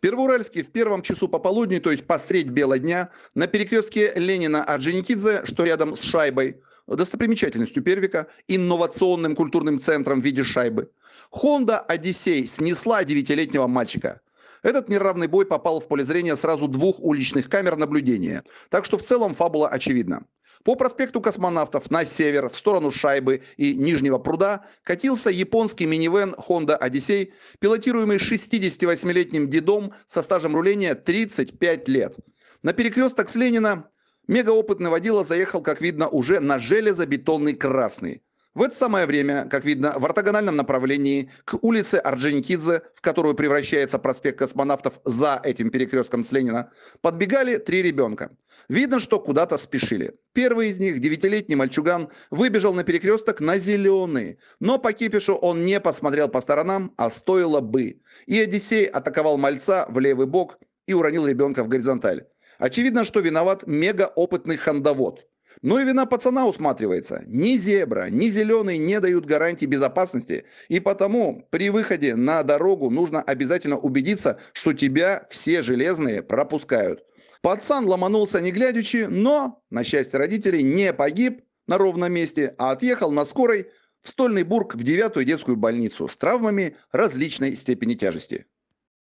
Первоуральске в первом часу пополудни, то есть посредь бела дня, на перекрестке Ленина Орджоникидзе, что рядом с шайбой, достопримечательностью Первика, инновационным культурным центром в виде шайбы, Honda Odyssey снесла девятилетнего мальчика. Этот неравный бой попал в поле зрения сразу двух уличных камер наблюдения. Так что в целом фабула очевидна. По проспекту космонавтов на север, в сторону Шайбы и Нижнего пруда, катился японский минивэн Honda Odyssey, пилотируемый 68-летним дедом со стажем руления 35 лет. На перекресток с Ленина мегаопытный водила заехал, как видно, уже на железобетонный красный. В это самое время, как видно, в ортогональном направлении к улице Орджоникидзе, в которую превращается проспект космонавтов за этим перекрестком с Ленина, подбегали три ребенка. Видно, что куда-то спешили. Первый из них, девятилетний мальчуган, выбежал на перекресток на зеленый, но по кипишу он не посмотрел по сторонам, а стоило бы. И Одиссей атаковал мальца в левый бок и уронил ребенка в горизонталь. Очевидно, что виноват мегаопытный хандовод – но ну и вина пацана усматривается. Ни зебра, ни зеленый не дают гарантии безопасности. И потому при выходе на дорогу нужно обязательно убедиться, что тебя все железные пропускают. Пацан ломанулся не глядячи, но, на счастье родителей, не погиб на ровном месте, а отъехал на скорой в Стольный Бург в девятую детскую больницу с травмами различной степени тяжести.